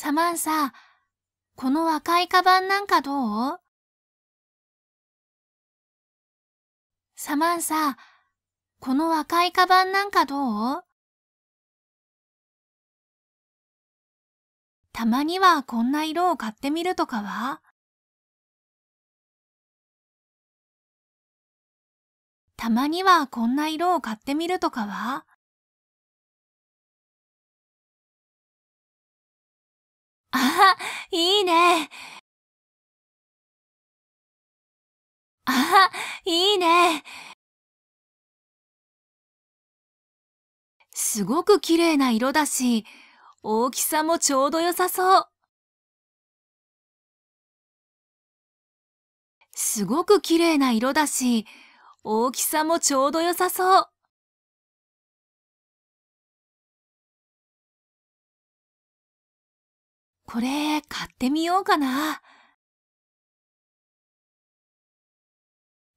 サマンサ、この赤いカバンなんかどうサマンサ、この赤いカバンなんかどうたまにはこんな色を買ってみるとかはたまにはこんな色を買ってみるとかはあ、いいね。あ、いいね。すごく綺麗な色だし、大きさもちょうど良さそう。すごく綺麗な色だし、大きさもちょうど良さそう。これ買ってみようかな。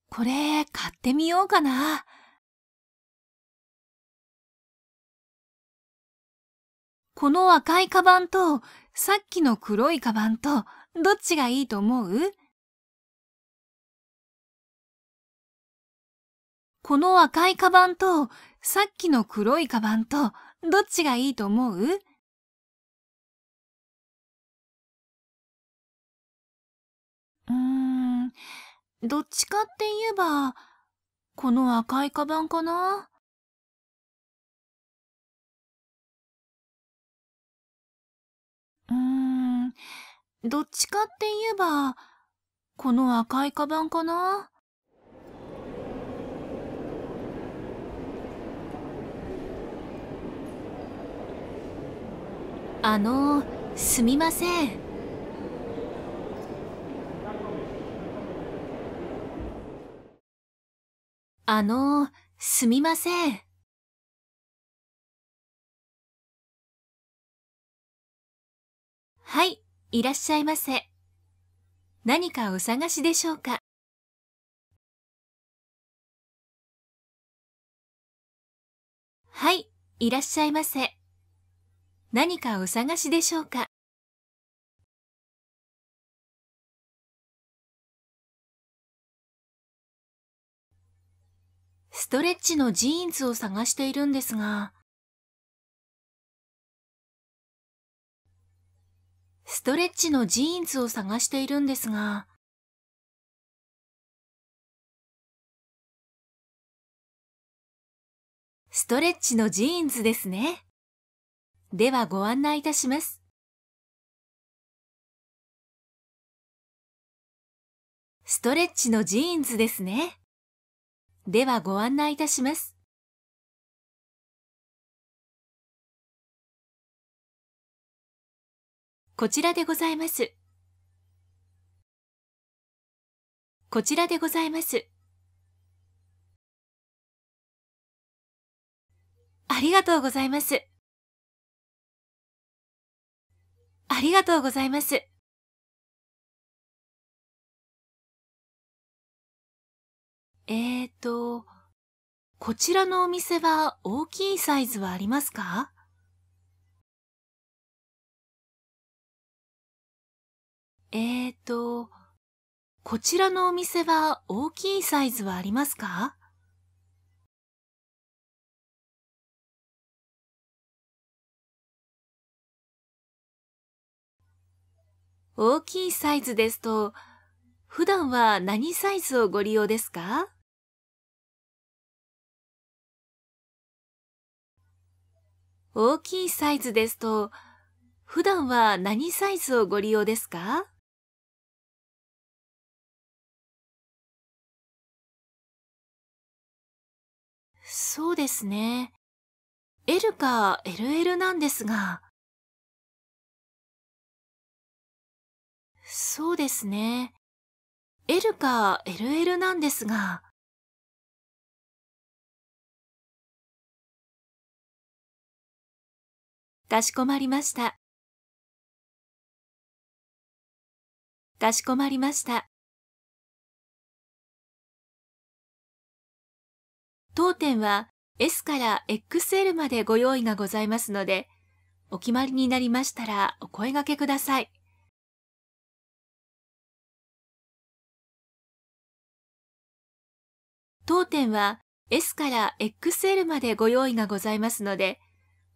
これ買ってみようかな。この赤いカバンとさっきの黒いカバンとどっちがいいと思うこの赤いカバンとさっきの黒いカバンとどっちがいいと思ううーん、どっちかって言えば、この赤いカバンかなうーん、どっちかって言えば、この赤いカバンかなあのすみませんあの、すみません。はい、いらっしゃいませ。何かお探しでしょうかはい、いらっしゃいませ。何かお探しでしょうかストレッチのジーンズを探しているんですが、ストレッチのジーンズを探しているんですが、ストレッチのジーンズですね。ではご案内いたします。ストレッチのジーンズですね。ではご案内いたします。こちらでございます。こちらでございます。ありがとうございます。ありがとうございます。えーと、こちらのお店は大きいサイズはありますかえーと、こちらのお店は大きいサイズはありますか大きいサイズですと、普段は何サイズをご利用ですか大きいサイズですと、普段は何サイズをご利用ですかそうですね。L か LL なんですが。そうですね。L か LL なんですが。かしこまりました。かしこまりました。当店は S から XL までご用意がございますので、お決まりになりましたらお声掛けください。当店は S から XL までご用意がございますので、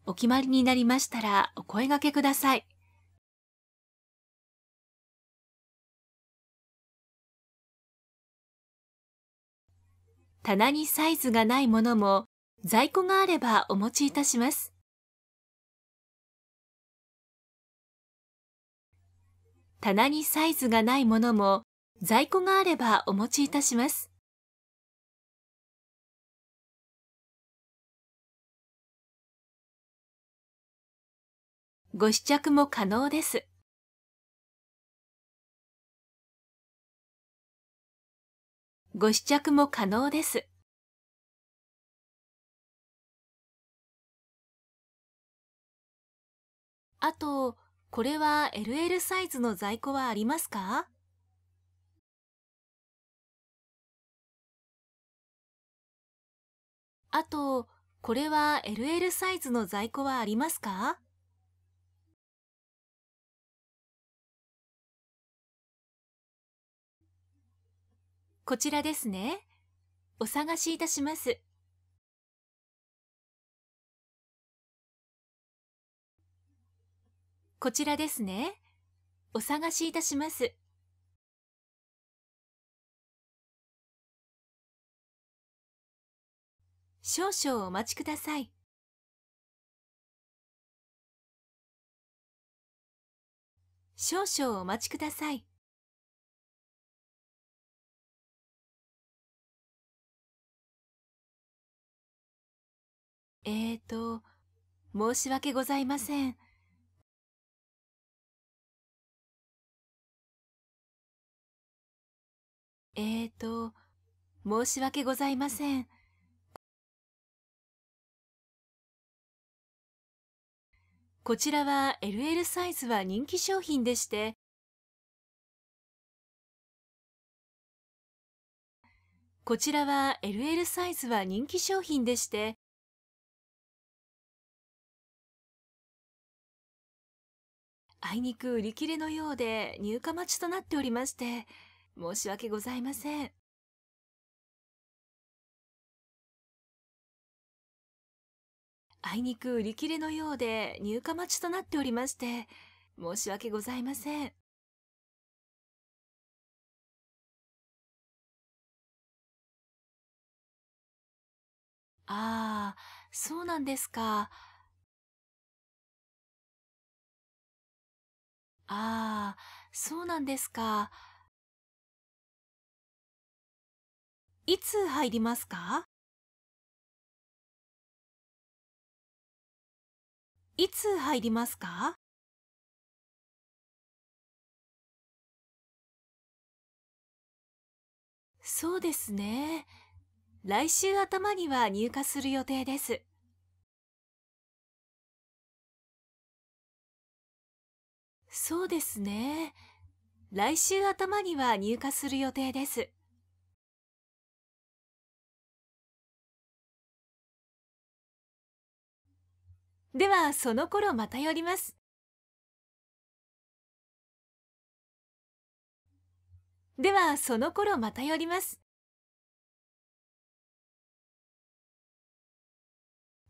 お決まりになりましたらお声掛けください。棚にサイズがないものも在庫があればお持ちいたします。棚にサイズがないものも在庫があればお持ちいたします。ご試着も可能です。ご試着も可能です。あと、これは LL サイズの在庫はありますかあと、これは LL サイズの在庫はありますかこちらですね。お探しいたします。こちらですね。お探しいたします。少々お待ちください。少々お待ちください。えーと、申し訳ございません。えーと、申し訳ございません。こちらは LL サイズは人気商品でして、こちらは LL サイズは人気商品でして、あいにく売り切れのようで入荷待ちとなっておりまして、申し訳ございません。あいにく売り切れのようで入荷待ちとなっておりまして、申し訳ございません。ああ、そうなんですか。ああ、そうなんですか。いつ入りますかいつ入りますかそうですね。来週頭には入荷する予定です。そうですね。来週頭には入荷する予定です。では、その頃また寄ります。では、その頃また寄ります。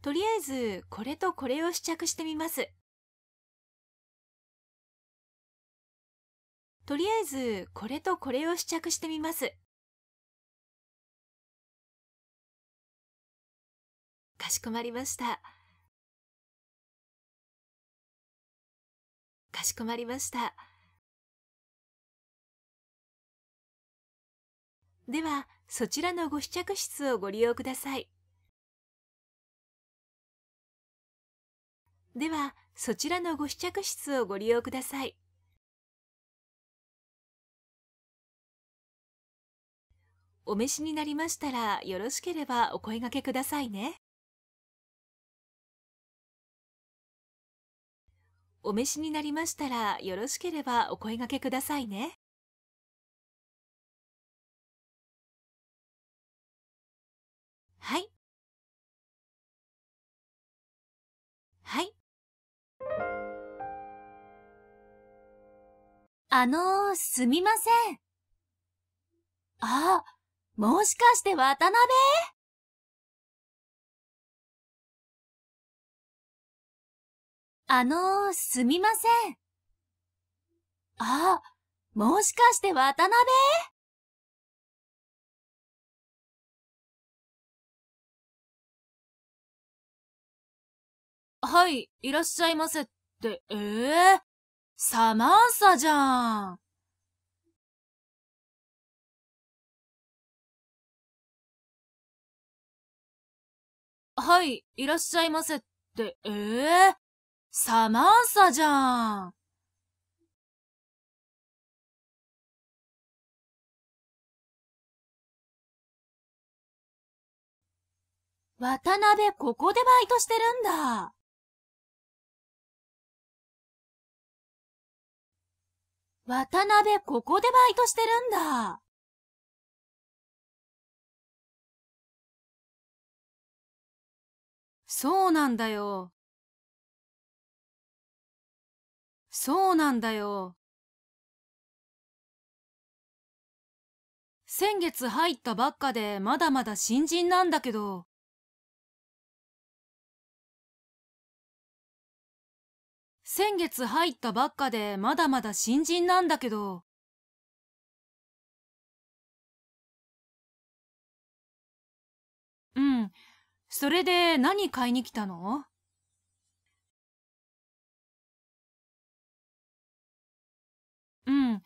とりあえず、これとこれを試着してみます。とりあえずこれとこれを試着してみます。かしこまりました。かしこまりました。では、そちらのご試着室をご利用ください。では、そちらのご試着室をご利用ください。お召しになりましたらよろしければお声がけくださいね。お召しになりましたらよろしければお声がけくださいね。はい。はい。あのー、すみません。あ、もしかして渡辺あのー、すみません。あ、もしかして渡辺はい、いらっしゃいませって、ええー、サマンサじゃん。はい、いらっしゃいませって、ええー、サマンサじゃん。渡辺、ここでバイトしてるんだ。渡辺、ここでバイトしてるんだ。そうなんだよ。そうなんだよ。先月入ったばっかでまだまだ新人なんだけど。先月入ったばっかでまだまだ新人なんだけど。うん、それで何買いに来たのうん。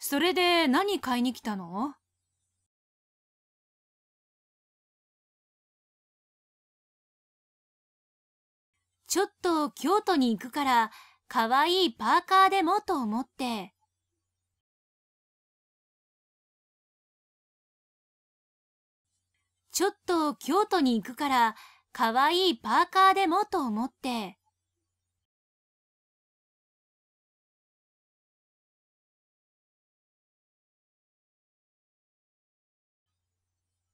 それで何買いに来たのちょっと京都に行くから、かわいいパーカーでもと思って。ちょっと京都に行くから、かわいいパーカーでもと思って。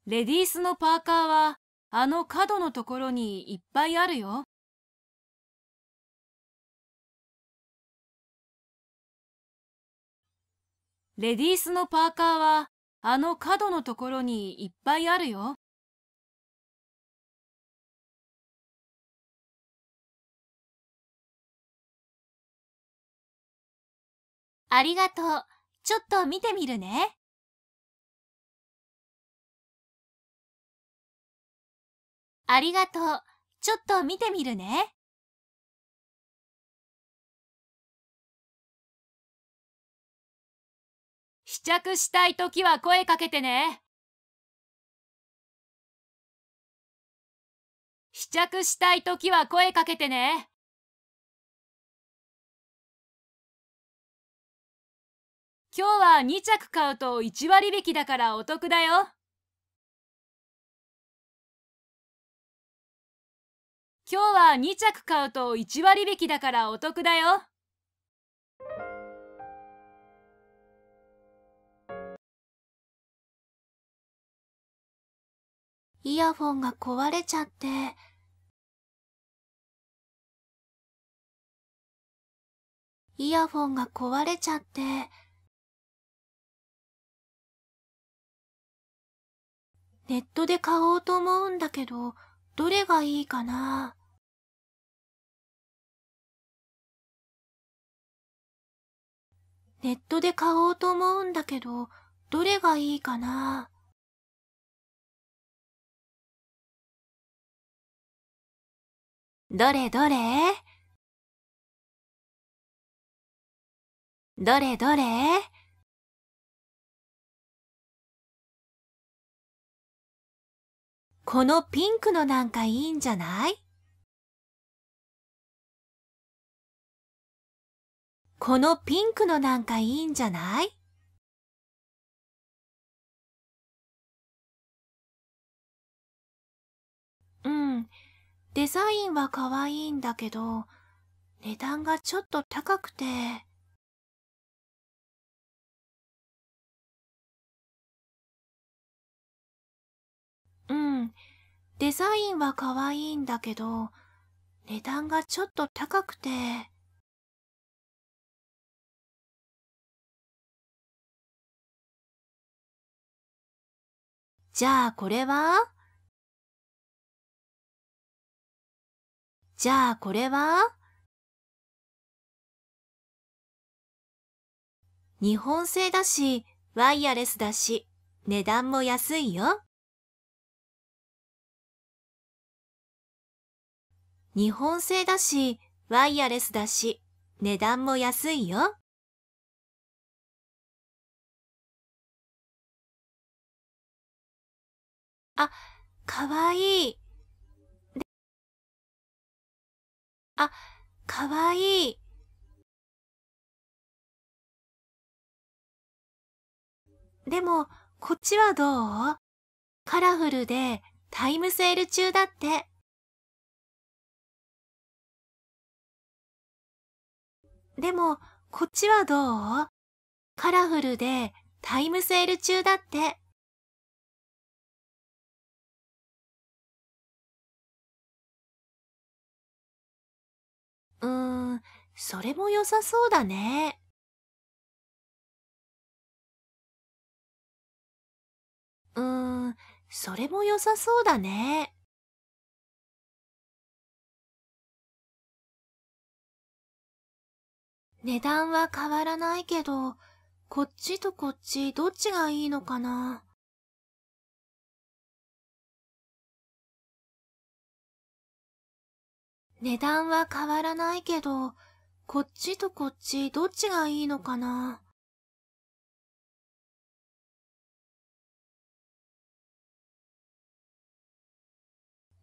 レディースのパーカーは、あの角のところにいっぱいあるよ。レディースのパーカーは、あの角のところにいっぱいあるよ。ありがとう。ちょっと見てみるね。ありがとう。ちょっと見てみるね。試着したいときは声かけてね。試着したいときは声かけてね。今日は2着買うと1割引きだからお得だよ。今日は2着買うと1割引きだからお得だよ。イヤフォンが壊れちゃって。イヤフォンが壊れちゃって。ネットで買おうと思うんだけど、どれがいいかなネットで買おうと思うんだけど、どれがいいかなどれどれどれどれこのピンクのなんかいいんじゃないこのピンクのなんかいいんじゃないうん。デザインは可愛いんだけど、値段がちょっと高くて。うん。デザインは可愛いんだけど、値段がちょっと高くて。じゃあこれはじゃあこれは日本製だし、ワイヤレスだし、値段も安いよ。日本製だし、ワイヤレスだし、値段も安いよ。あ、かわいい。あ、かわいい。でも、こっちはどうカラフルでタイムセール中だって。でも、こっちはどうカラフルでタイムセール中だって。うーん、それも良さそうだね。うーん、それも良さそうだね。値段は変わらないけど、こっちとこっちどっちがいいのかな。値段は変わらないけど、こっちとこっちどっちがいいのかな。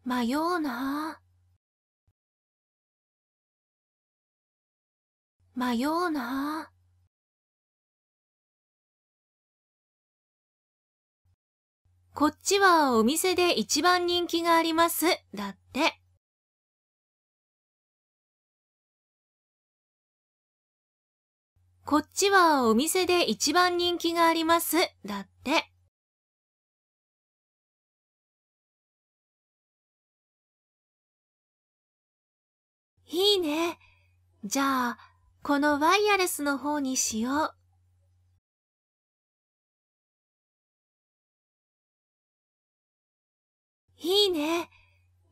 迷うな。迷うなこっちはお店で一番人気があります。だって。こっちはお店で一番人気があります。だって。いいね。じゃあ、このワイヤレスの方にしよう。いいね。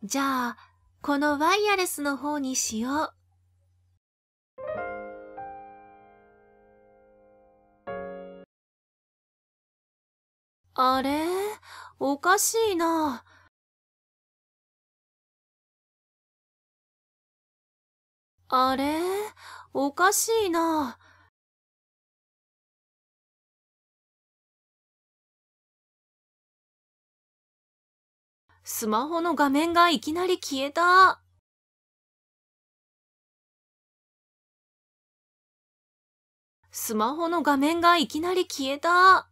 じゃあ、このワイヤレスの方にしよう。あれおかしいな。あれおかしいな。スマホの画面がいきなり消えた。スマホの画面がいきなり消えた。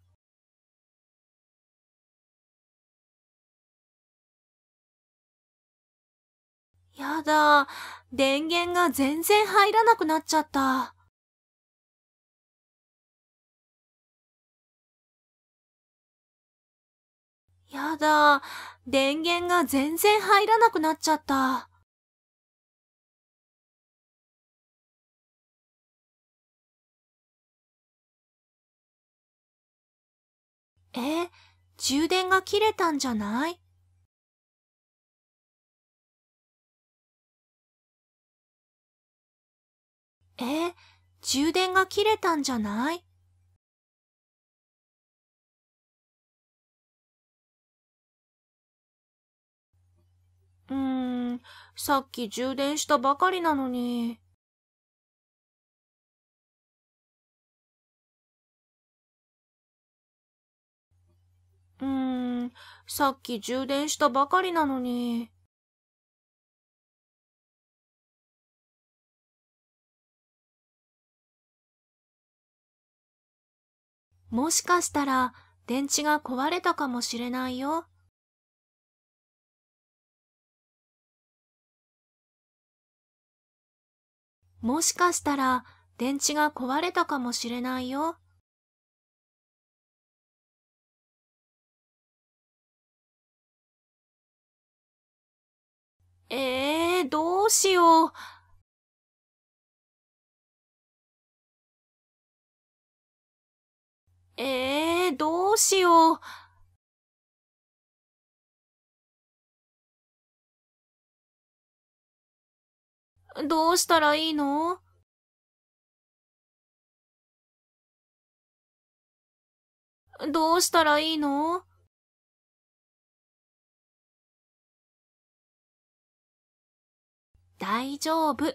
やだ、電源が全然入らなくなっちゃった。やだ、電源が全然入らなくなっちゃった。え、充電が切れたんじゃないえ、充電が切れたんじゃないうーん、さっき充電したばかりなのに。うーん、さっき充電したばかりなのに。もしかしたら電池が壊れたかもしれないよ。もしかしたら電池が壊れたかもしれないよ。ええー、どうしよう。ええー、どうしよう。どうしたらいいのどうしたらいいの大丈夫。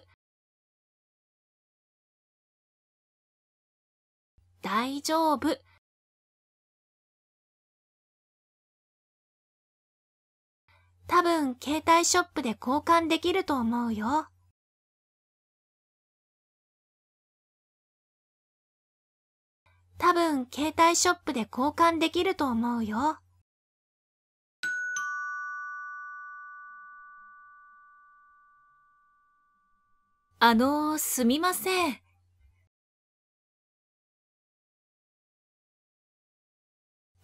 大丈夫。多分携帯ショップで交換できると思うよ。多分携帯ショップで交換できると思うよ。あの、すみません。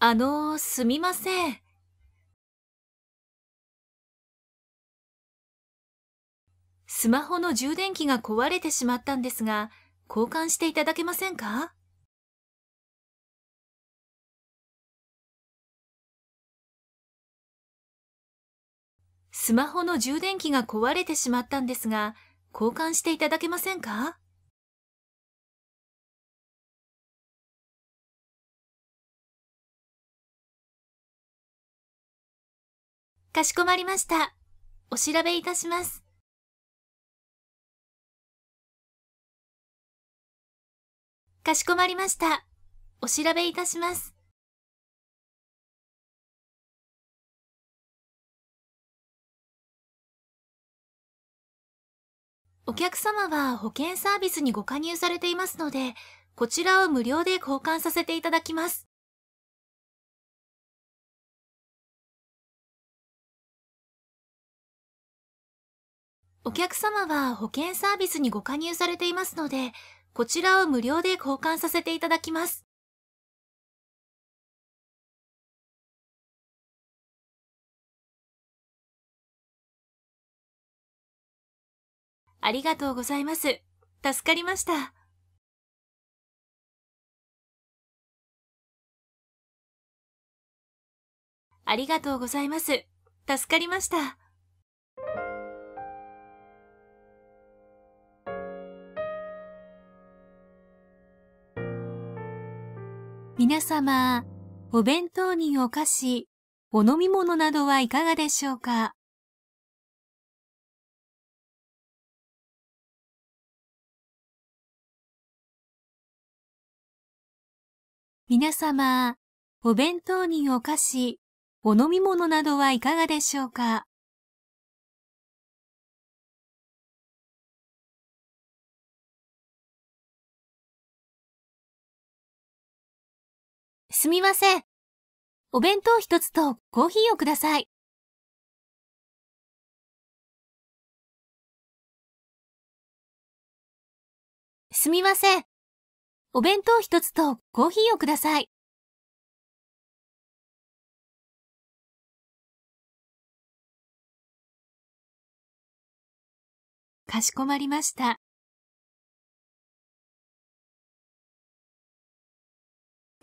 あの、すみません。スマホの充電器が壊れてしまったんですが、交換していただけませんかスマホの充電器が壊れてしまったんですが、交換していただけませんかかしこまりました。お調べいたします。かしこまりました。お調べいたします。お客様は保険サービスにご加入されていますので、こちらを無料で交換させていただきます。お客様は保険サービスにご加入されていますので、こちらを無料で交換させていただきます。ありがとうございます。助かりました。ありがとうございます。助かりました。皆様、お弁当にお菓子、お飲み物などはいかがでしょうか皆様、お弁当にお菓子、お飲み物などはいかがでしょうかすみません。お弁当一つとコーヒーをください。すみません。お弁当一つとコーヒーをください。かしこまりました。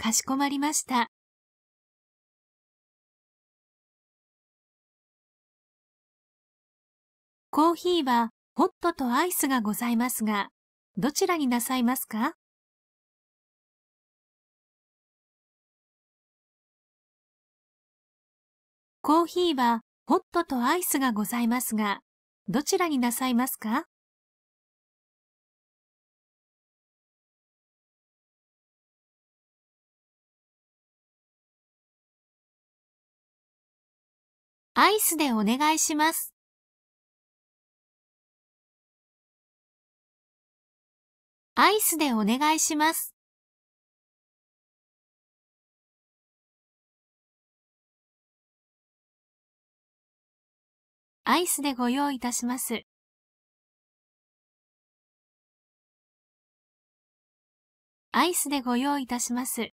かしこまりました。コーヒーはホットとアイスがございますが、どちらになさいますかコーヒーはホットとアイスがございますが、どちらになさいますかアイスでお願いします。アイスでお願いします。アイスでご用意いたします。アイスでご用意いたします。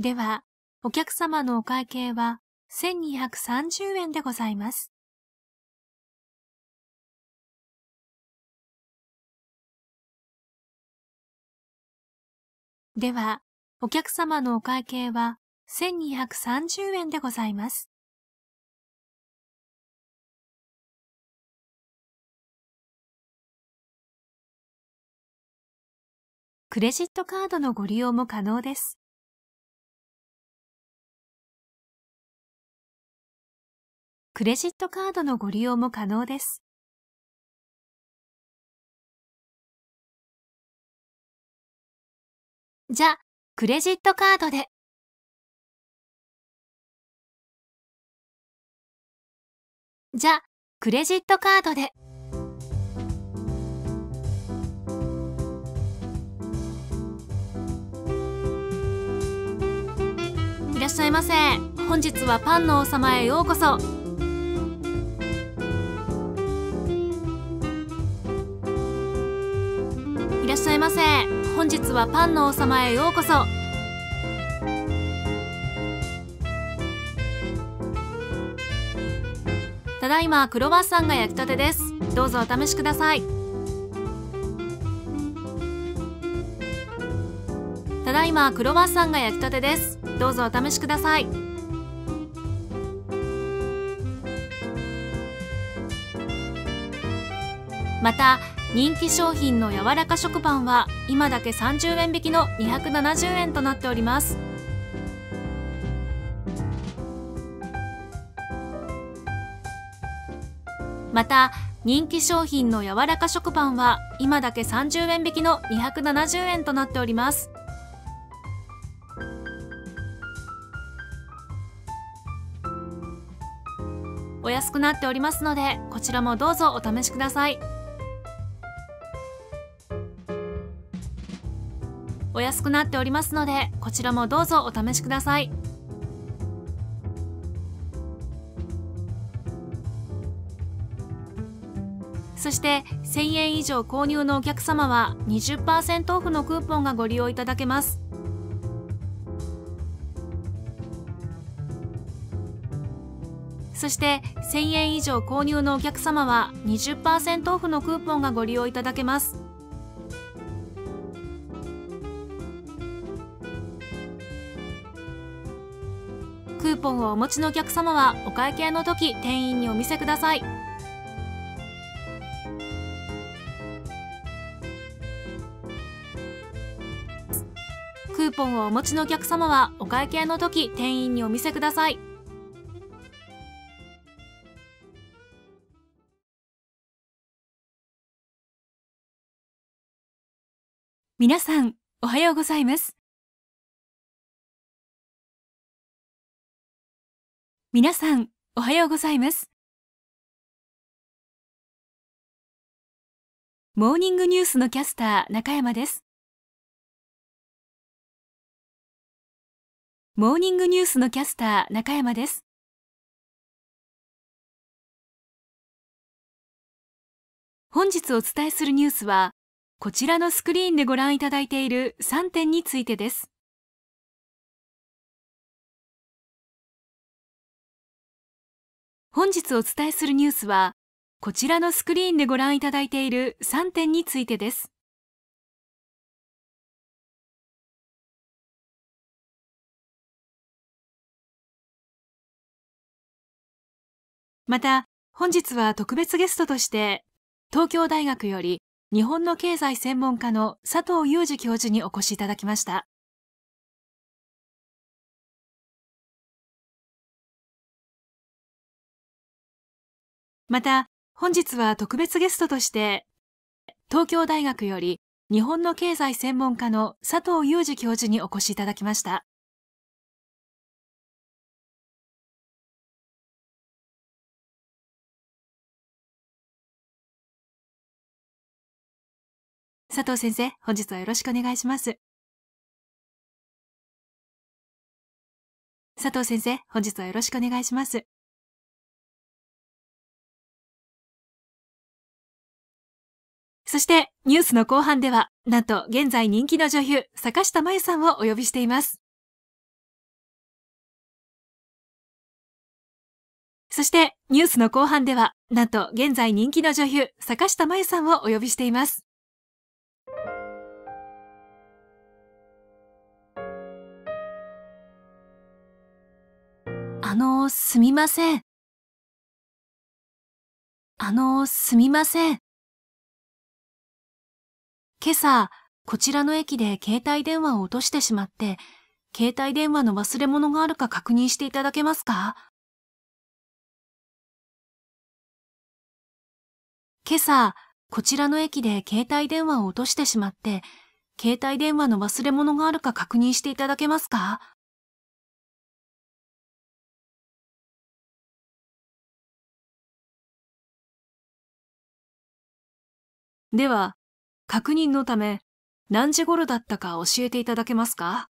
では、お客様のお会計は1230円でございます。では、お客様のお会計は1230円でございます。クレジットカードのご利用も可能です。クレジットカードのご利用も可能です。じゃ、クレジットカードで。じゃ、クレジットカードで。いらっしゃいませ。本日はパンの王様へようこそ。っしゃいませ本日はパンの王様へようこそただいまクロワッサンが焼きたてですどうぞお試しくださいただいまクロワッサンが焼きたてですどうぞお試しくださいまた人気商品の柔らか食パンは今だけ30円引きの270円となっておりますまた人気商品の柔らか食パンは今だけ30円引きの270円となっておりますお安くなっておりますのでこちらもどうぞお試しください。お安くなっておりますのでこちらもどうぞお試しくださいそして1000円以上購入のお客様は20%オフのクーポンがご利用いただけますそして1000円以上購入のお客様は20%オフのクーポンがご利用いただけますお持ちのお客様はお会計の時店員にお見せくださいクーポンをお持ちのお客様はお会計の時店員にお見せくださいみなさんおはようございます皆さん、おはようございます。モーニングニュースのキャスター、中山です。モーニングニュースのキャスター、中山です。本日お伝えするニュースは、こちらのスクリーンでご覧いただいている3点についてです。本日お伝えするニュースは、こちらのスクリーンでご覧いただいている3点についてです。また、本日は特別ゲストとして、東京大学より日本の経済専門家の佐藤祐二教授にお越しいただきました。また、本日は特別ゲストとして、東京大学より日本の経済専門家の佐藤祐二教授にお越しいただきました。佐藤先生、本日はよろしくお願いします。佐藤先生、本日はよろしくお願いします。そして、ニュースの後半では、なんと現在人気の女優、坂下真由さんをお呼びしています。そして、ニュースの後半では、なんと現在人気の女優、坂下真由さんをお呼びしています。あの、すみません。あの、すみません。今朝、こちらの駅で携帯電話を落としてしまって、携帯電話の忘れ物があるか確認していただけますか今朝、こちらの駅で携帯電話を落としてしまって、携帯電話の忘れ物があるか確認していただけますかでは、確認のため、何時頃だったか教えていただけますか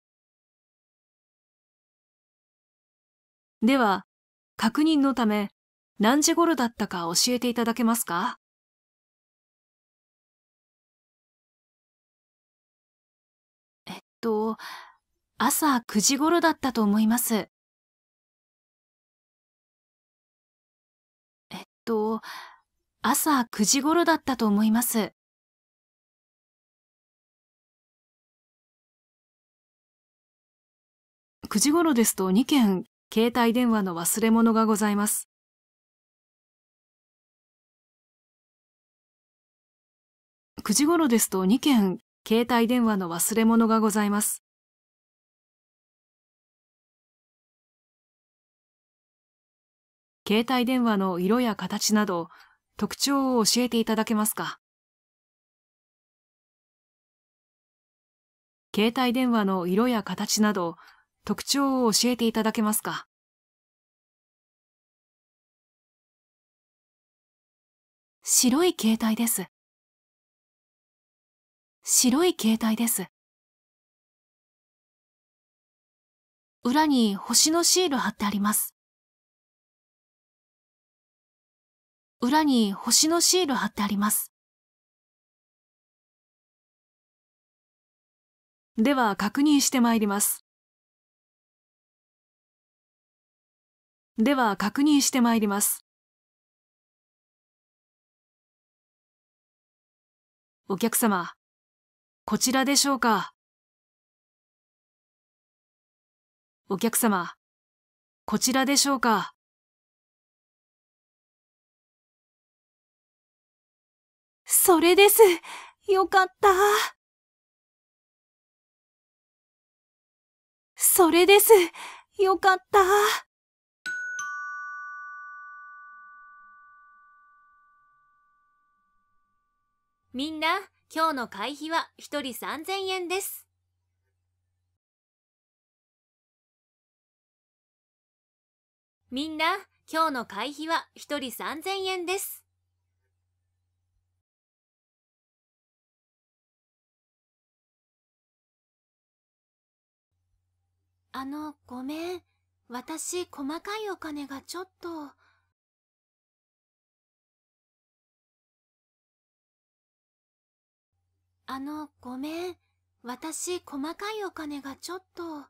では、確認のため、何時頃だったか教えていただけますかえっと、朝9時頃だったと思います。えっと、朝9時頃だったと思います。9時頃ですと2件、携帯電話の忘れ物がございます。9時頃ですと2件、携帯電話の忘れ物がございます。携帯電話の色や形など、特徴を教えていただけますか携帯電話の色や形など、特徴を教えていただけますか白い携帯です。白い携帯です。裏に星のシール貼ってあります。裏に星のシール貼ってあります。では確認してまいります。では確認してまいります。お客様、こちらでしょうかお客様、こちらでしょうかそれです。よかった。それです。よかった。みんな、今日の会費は一人三千円です。みんな、今日の会費は一人三千円です。あの、ごめん。私、細かいお金がちょっと。あの、ごめん。私、細かいお金がちょっと。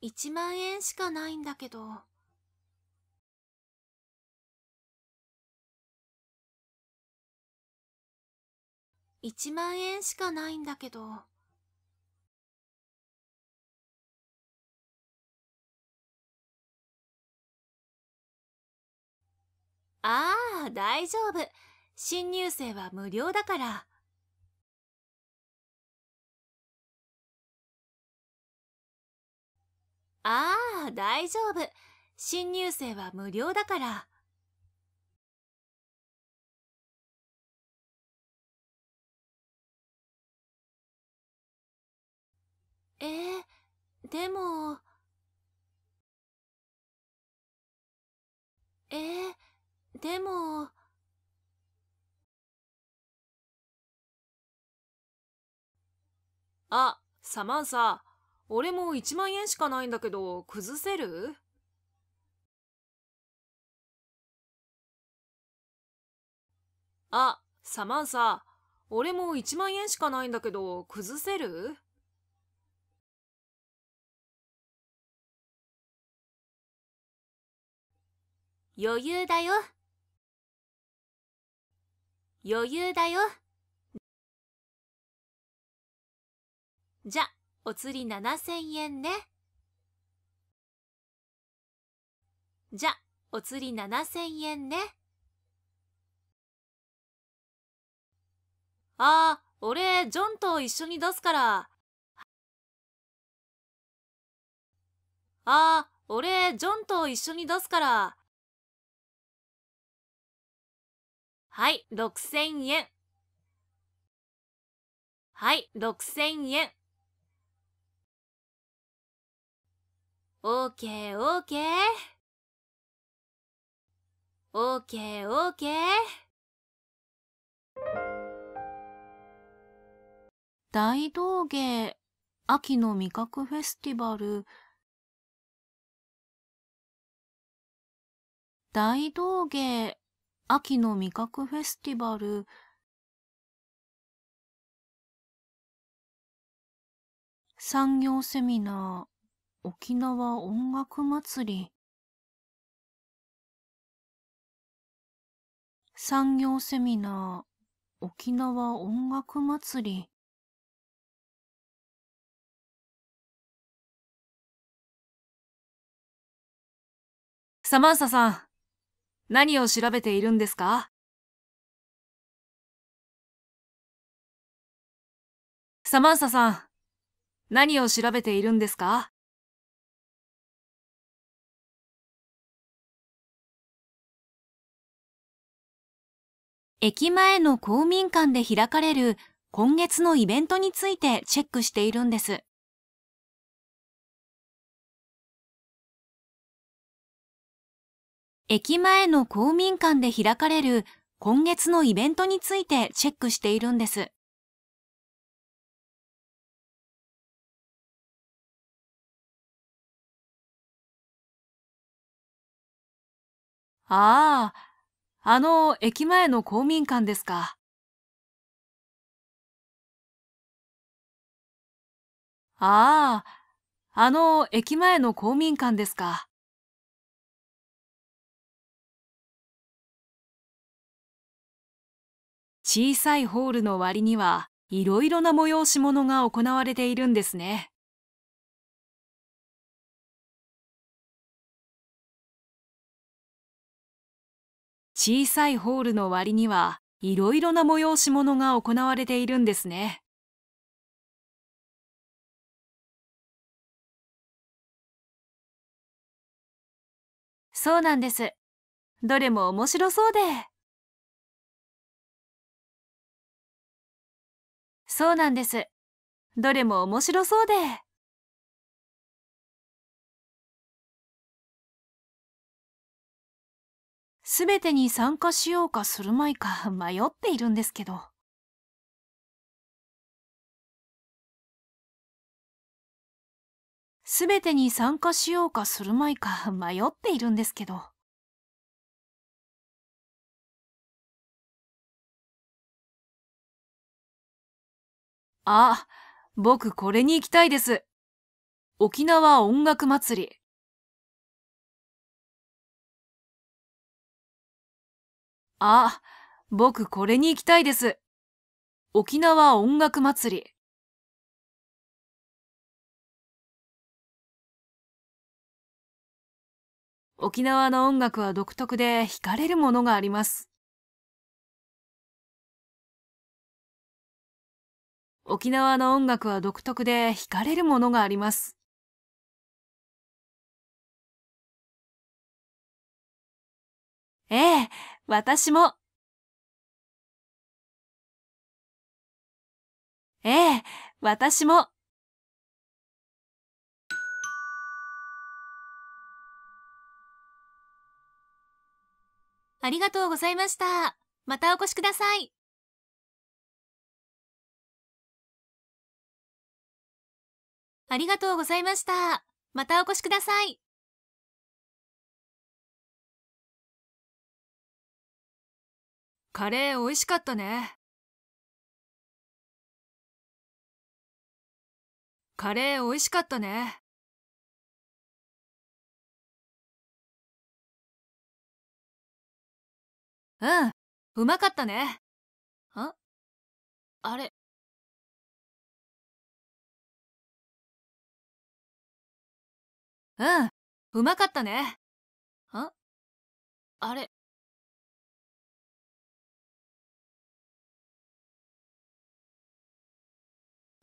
一万円しかないんだけど。一万円しかないんだけど。ああ、大丈夫。新入生は無料だから。ああ、大丈夫。新入生は無料だから。えー、でも。えーでも。あ、サマンサ、俺も1万円しかないんだけど、崩せるあ、サマンサ、俺も1万円しかないんだけど、崩せる余裕だよ。余裕だよ。じゃ、お釣り7000円ね。じゃ、お釣り7000円ね。ああ、俺、ジョンと一緒に出すから。ああ、俺、ジョンと一緒に出すから。はい、6000円。はい、6000円。OK, OK。OK, OK。大道芸、秋の味覚フェスティバル。大道芸、秋の味覚フェスティバル産業セミナー沖縄音楽祭り産業セミナー沖縄音楽祭りサマンサさん何を調べているんですかサマンサさん、何を調べているんですか駅前の公民館で開かれる今月のイベントについてチェックしているんです。駅前の公民館で開かれる今月のイベントについてチェックしているんです。ああ、あの駅前の公民館ですか。ああ、あの駅前の公民館ですか。小さいホールの割にはいろいろな催し物が行われているんですね。小さいホールの割にはいろいろな催し物が行われているんですね。そうなんです。どれも面白そうで。そうなんです。どれも面白そうで。すべてに参加しようかするまいか迷っているんですけど。すべてに参加しようかするまいか迷っているんですけど。あ、僕これに行きたいです。沖縄音楽祭り。あ、僕これに行きたいです。沖縄音楽祭り。沖縄の音楽は独特で惹かれるものがあります。沖縄の音楽は独特で惹かれるものがあります。ええ、私も。ええ、私も。ありがとうございました。またお越しください。ありがとうございました。またお越しください。カレー美味しかったね。カレー美味しかったね。うん、うまかったね。あれうん、うまかったね。ああれ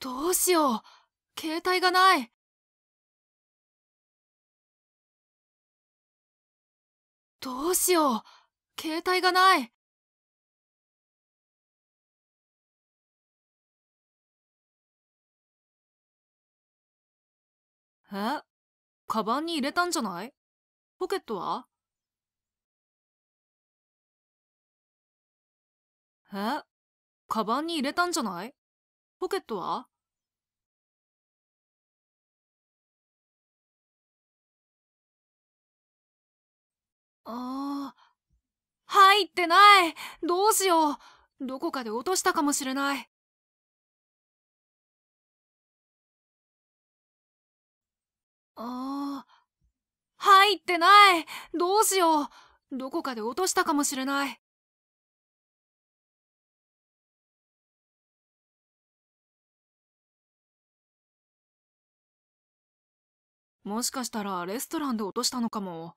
どうしよう携帯がないどうしよう携帯がないあカバンに入れたんじゃないポケットはえカバンに入れたんじゃないポケットはああ、入ってないどうしようどこかで落としたかもしれない。ああ。入ってないどうしようどこかで落としたかもしれない。もしかしたらレストランで落としたのかも。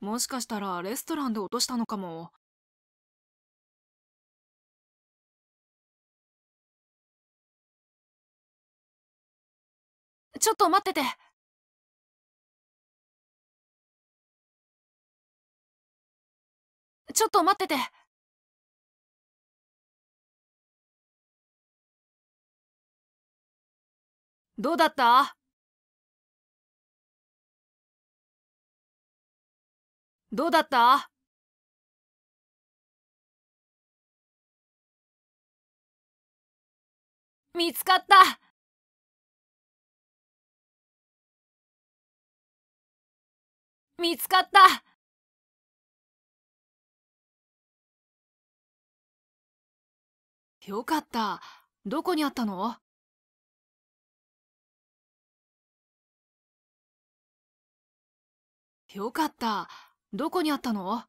もしかしたらレストランで落としたのかも。ちょっと待ってて。ちょっと待ってて。どうだったどうだった見つかった見つかったよかった。どこにあったのよかった。どこにあったの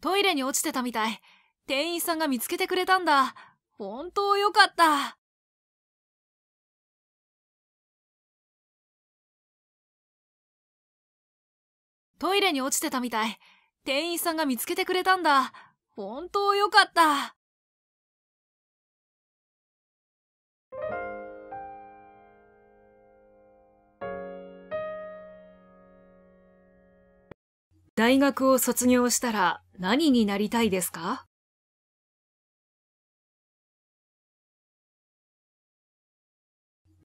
トイレに落ちてたみたい。店員さんが見つけてくれたんだ。本当よかった。トイレに落ちてたみたい。店員さんが見つけてくれたんだ。本当よかった。大学を卒業したら何になりたいですか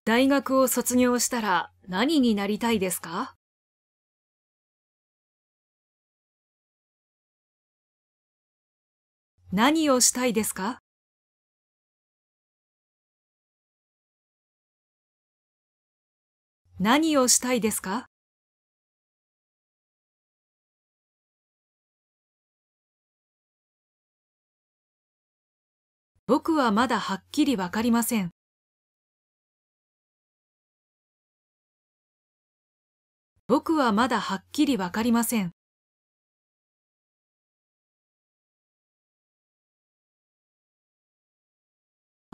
大学を卒業したら何になりたいですか何をしたいですか何をしたいですか僕はまだはっきりわかりません。僕はまだはっきりわかりません。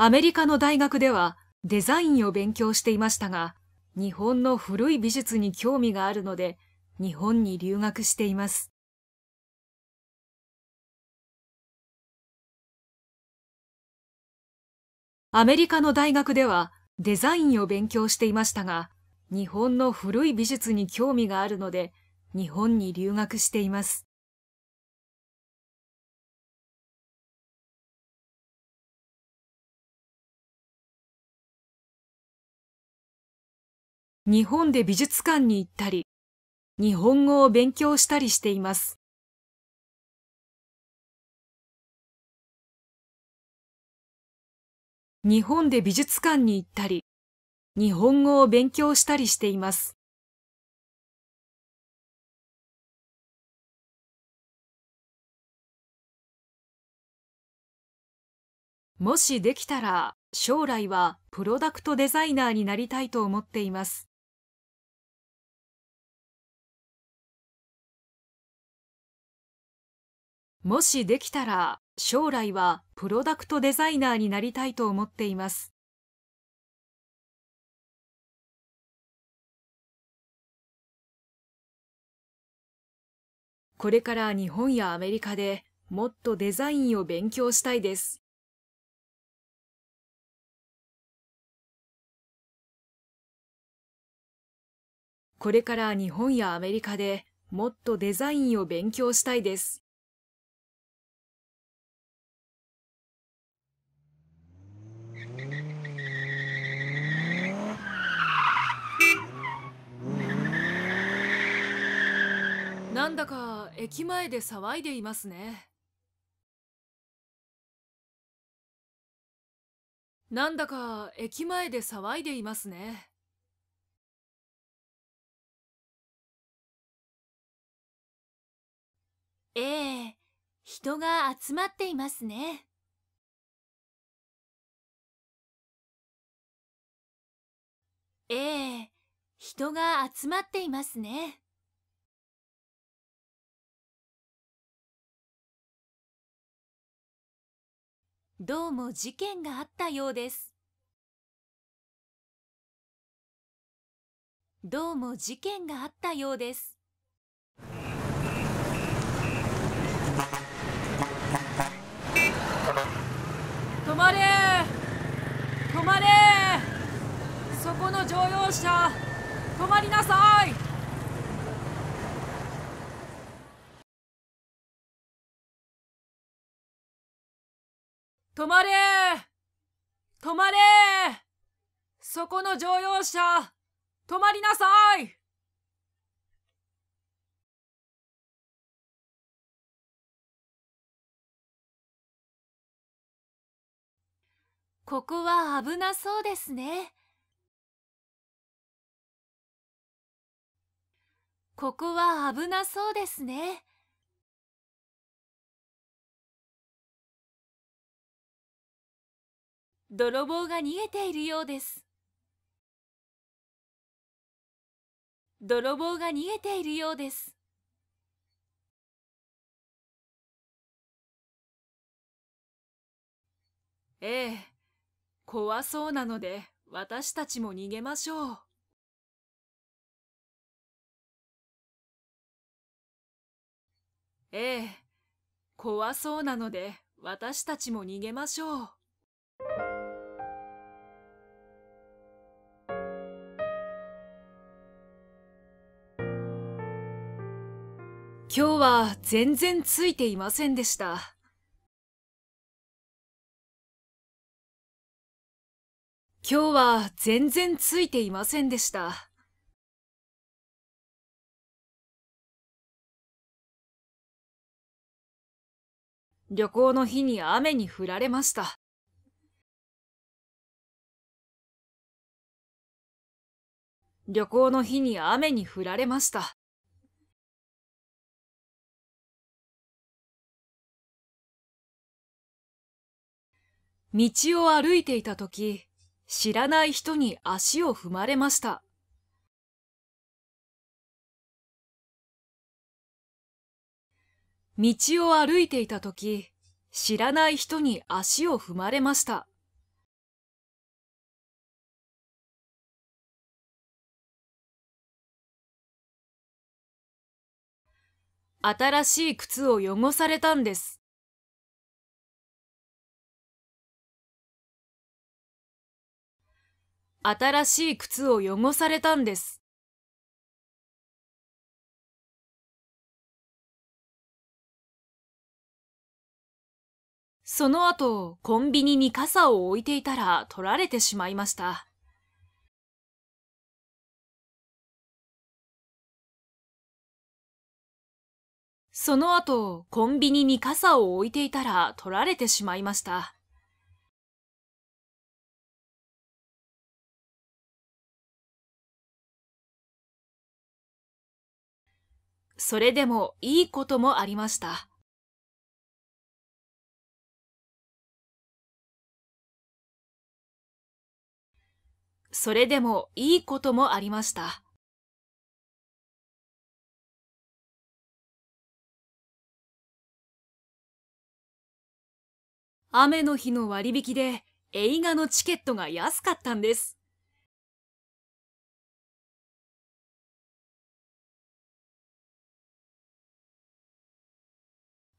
アメリカの大学ではデザインを勉強していましたが、日本の古い美術に興味があるので、日本に留学しています。アメリカの大学ではデザインを勉強していましたが、日本の古い美術に興味があるので、日本に留学しています。日本で美術館に行ったり、日本語を勉強したりしています。日本で美術館に行ったり、日本語を勉強したりしています。もしできたら将来はプロダクトデザイナーになりたいと思っています。もしできたら将来はプロダクトデザイナーになりたいと思っています。これから日本やアメリカでもっとデザインを勉強したいです。これから日本やアメリカでもっとデザインを勉強したいです。なんだか駅前で騒いでいますねなんだか駅前で騒いでいますねええ人が集まっていますね。ええ、人が集まっていますね。どうも事件があったようです。どうも事件があったようです。止まれ止まれそこの乗用車止まりなさい止まれ止まれそこの乗用車止まりなさいここは危なそうですね。ここは危なそうですね。泥棒が逃げているようです。泥棒が逃げているようです。ええ、怖そうなので私たちも逃げましょう。ええ、怖そうなので私たちも逃げましょう。今日は全然ついていませんでした。今日は全然ついていませんでした。旅行の日に雨に降られました。旅行の日に雨に降られました。道を歩いていたとき、知らない人に足を踏まれました。道を歩いていた時、知らない人に足を踏まれました。新しい靴を汚されたんです。新しい靴を汚されたんです。その後、コンビニに傘を置いていたら取られてしまいました。その後、コンビニに傘を置いていたら取られてしまいました。それでもいいこともありました。それでもいいこともありました。雨の日の割引で映画のチケットが安かったんです。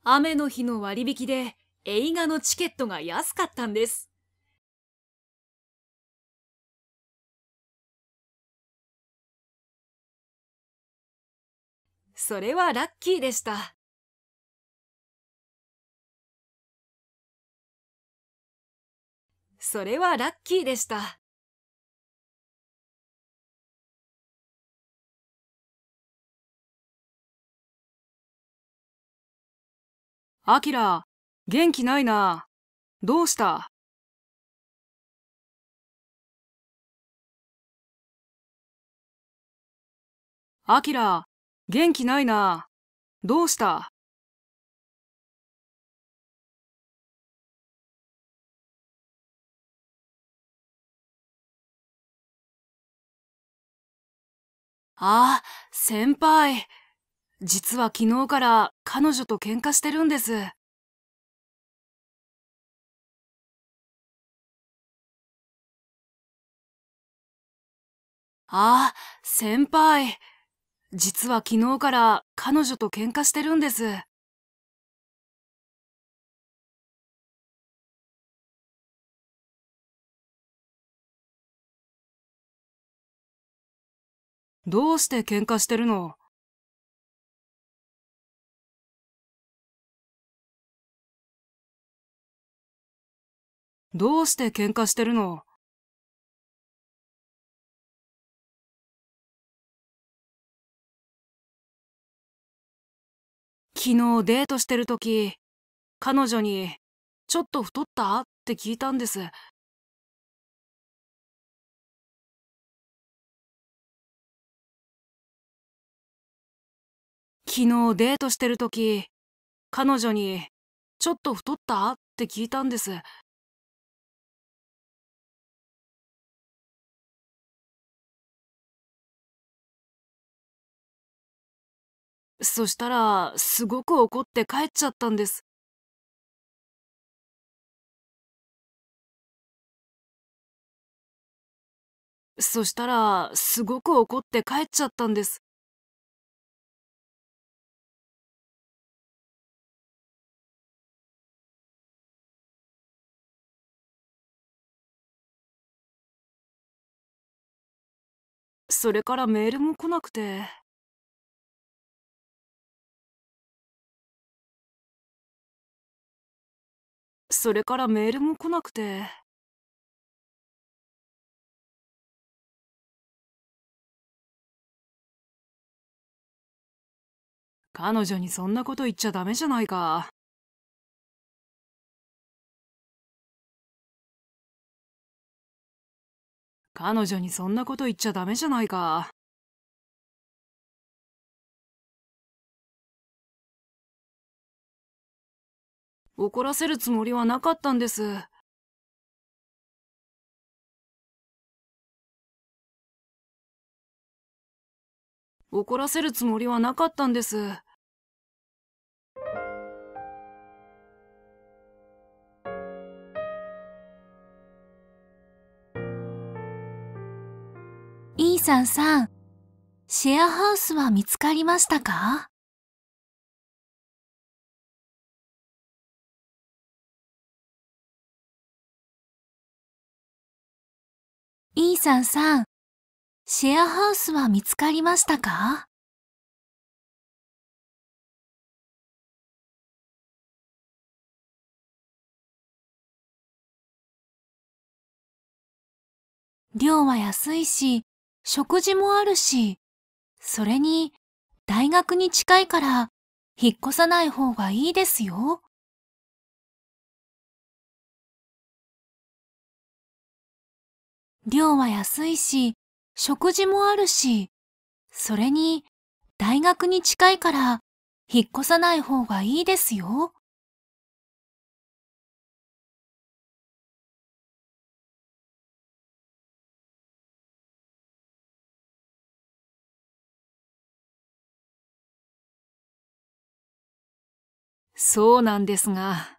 雨の日の割引で映画のチケットが安かったんです。それはラッキーでした。それはラッキーでした。アキラ、元気ないな。どうしたアキラ、元気ないな。どうしたあ、先輩。実は昨日から彼女と喧嘩してるんです。あ、先輩。実は昨日から彼女と喧嘩してるんです。どうして喧嘩してるのどうして喧嘩してるの昨日デートしてる時彼女に「ちょっと太った?」って聞いたんです。昨日デートしてる時彼女に「ちょっと太った?」って聞いたんです。そしたら、すごく怒って帰っちゃったんです。そしたら、すごく怒って帰っちゃったんです。それからメールも来なくて。それからメールも来なくて。彼女にそんなこと言っちゃダメじゃないか。彼女にそんなこと言っちゃダメじゃないか。怒らせるつもりはなかったんです。怒らせるつもりはなかったんです。イーサンさん、シェアハウスは見つかりましたかさんさん、シェアハウスは見つかりましたか量は安いし、食事もあるし、それに大学に近いから引っ越さない方がいいですよ。寮は安いし、食事もあるし、それに、大学に近いから、引っ越さない方がいいですよ。そうなんですが、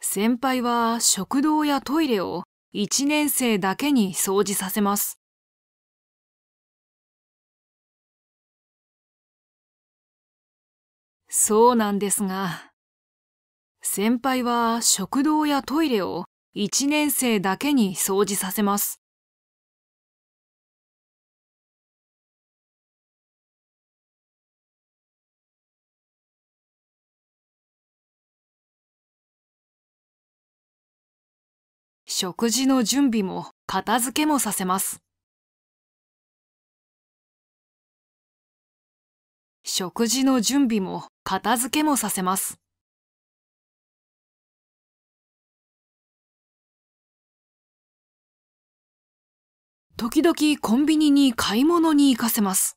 先輩は食堂やトイレを1年生だけに掃除させます。そうなんですが、先輩は食堂やトイレを1年生だけに掃除させます。食事の準備も片付けもさせます。食事の準備も片付けもさせます。時々コンビニに買い物に行かせます。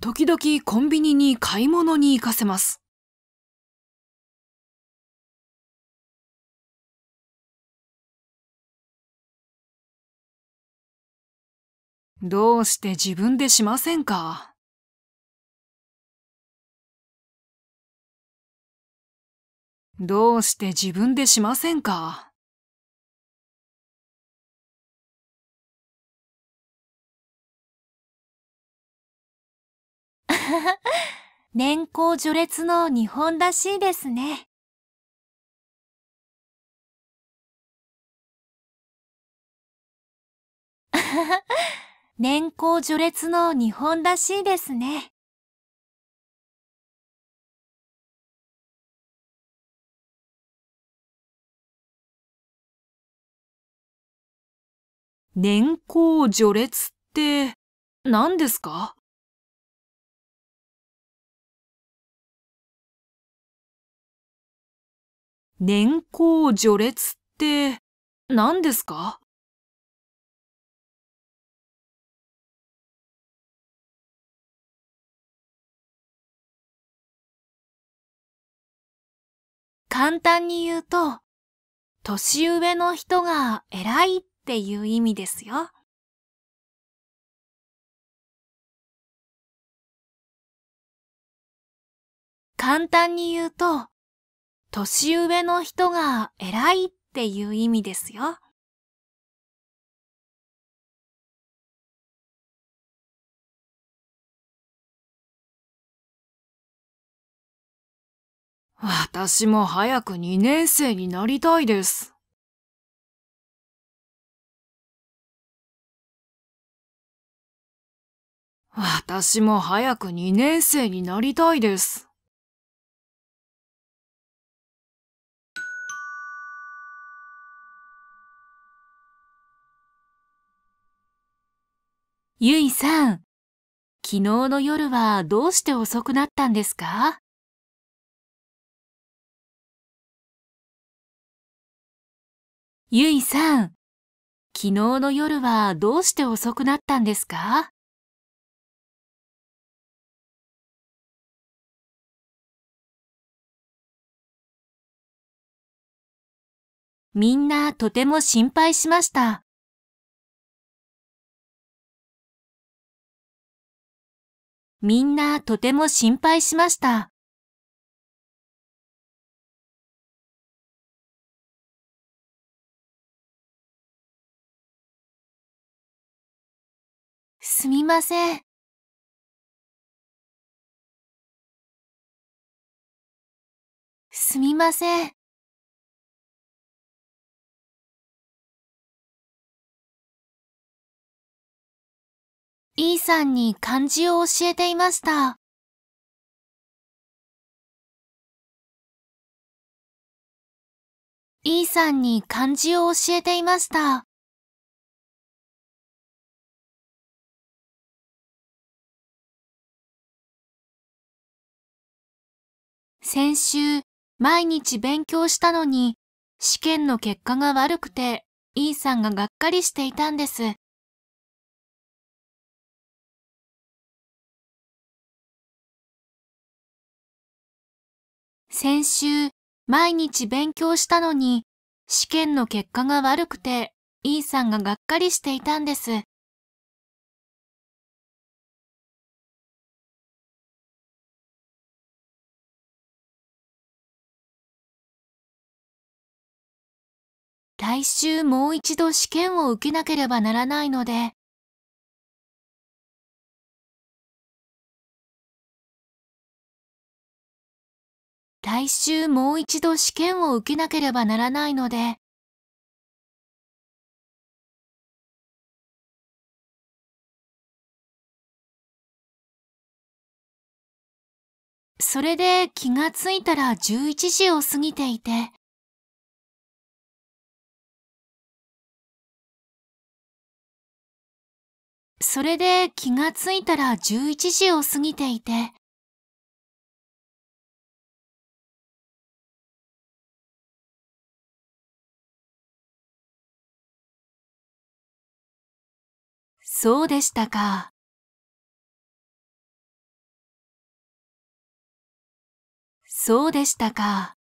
時々コンビニに買い物に行かせます。どうして自分でしませんかどうして自分でしませんか 年功序列の日本らしいですね。年功序列の日本らしいですね。年功序列って何ですか年功序列って何ですか簡単に言うと、年上の人が偉いっていう意味ですよ。簡単に言うと、年上の人が偉いっていう意味ですよ。私も早く2年生になりたいです。私も早く2年生になりたいです。ゆいさん、昨日の夜はどうして遅くなったんですかゆいさん、昨日の夜はどうして遅くなったんですかみんなとても心配しました。みんなとても心配しました。すみません。すみません。E さんに漢字を教えていました。E さんに漢字を教えていました。先週、毎日勉強したのに、試験の結果が悪くて、E さんががっかりしていたんです。先週、毎日勉強したのに、試験の結果が悪くて、E さんががっかりしていたんです。来週もう一度試験を受けなければならないので、来週もう一度試験を受けなければならないので、それで気がついたら11時を過ぎていて、それで気がついたら11時を過ぎていて。そうでしたか。そうでしたか。